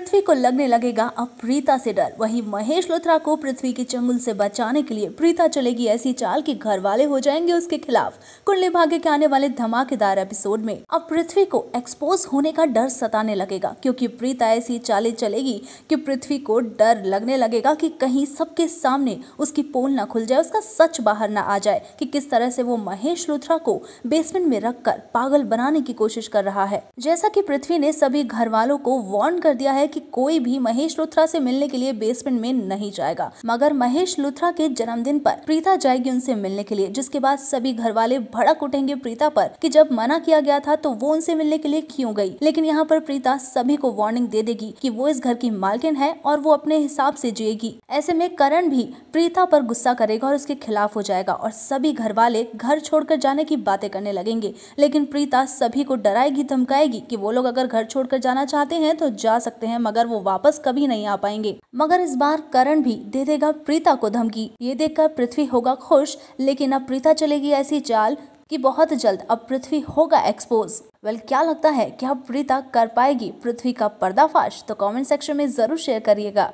पृथ्वी को लगने लगेगा अब प्रीता से डर वहीं महेश लोथरा को पृथ्वी के चंगुल से बचाने के लिए प्रीता चलेगी ऐसी चाल कि घर वाले हो जाएंगे उसके खिलाफ कुंडली भाग्य के आने वाले धमाकेदार एपिसोड में अब पृथ्वी को एक्सपोज होने का डर सताने लगेगा क्योंकि प्रीता ऐसी चाले चलेगी कि पृथ्वी को डर लगने लगेगा कि कहीं सबके सामने उसकी पोल ना खुल जाए उसका सच बाहर ना आ जाए कि किस तरह से वो महेश लुथरा को बेसमेंट में रखकर पागल बनाने की कोशिश कर रहा है जैसा कि पृथ्वी ने सभी घर वालों को वार्न कर दिया है कि कोई भी महेश लुथरा से मिलने के लिए बेसमेंट में नहीं जाएगा मगर महेश लुथरा के जन्मदिन पर प्रीता जाएगी उनसे मिलने के लिए जिसके बाद सभी घर वाले भड़क उठेंगे प्रीता पर कि जब मना किया गया था तो वो उनसे मिलने के लिए क्यों गई लेकिन यहाँ पर प्रीता सभी को वार्निंग दे देगी की वो इस घर की मालकिन है और वो अपने हिसाब से जिएगी ऐसे में करण भी प्रीता पर गुस्सा करेगा और उसके खिलाफ हो जाएगा और सभी घर वाले घर छोड़कर जाने की बातें करने लगेंगे लेकिन प्रीता सभी को डराएगी धमकाएगी कि वो लोग अगर घर छोड़कर जाना चाहते हैं तो जा सकते हैं मगर वो वापस कभी नहीं आ पाएंगे मगर इस बार करण भी दे देगा प्रीता को धमकी ये देखकर पृथ्वी होगा खुश लेकिन अब प्रीता चलेगी ऐसी चाल कि बहुत जल्द अब पृथ्वी होगा एक्सपोज वेल क्या लगता है क्या प्रीता कर पाएगी पृथ्वी का पर्दाफाश तो कमेंट सेक्शन में जरूर शेयर करिएगा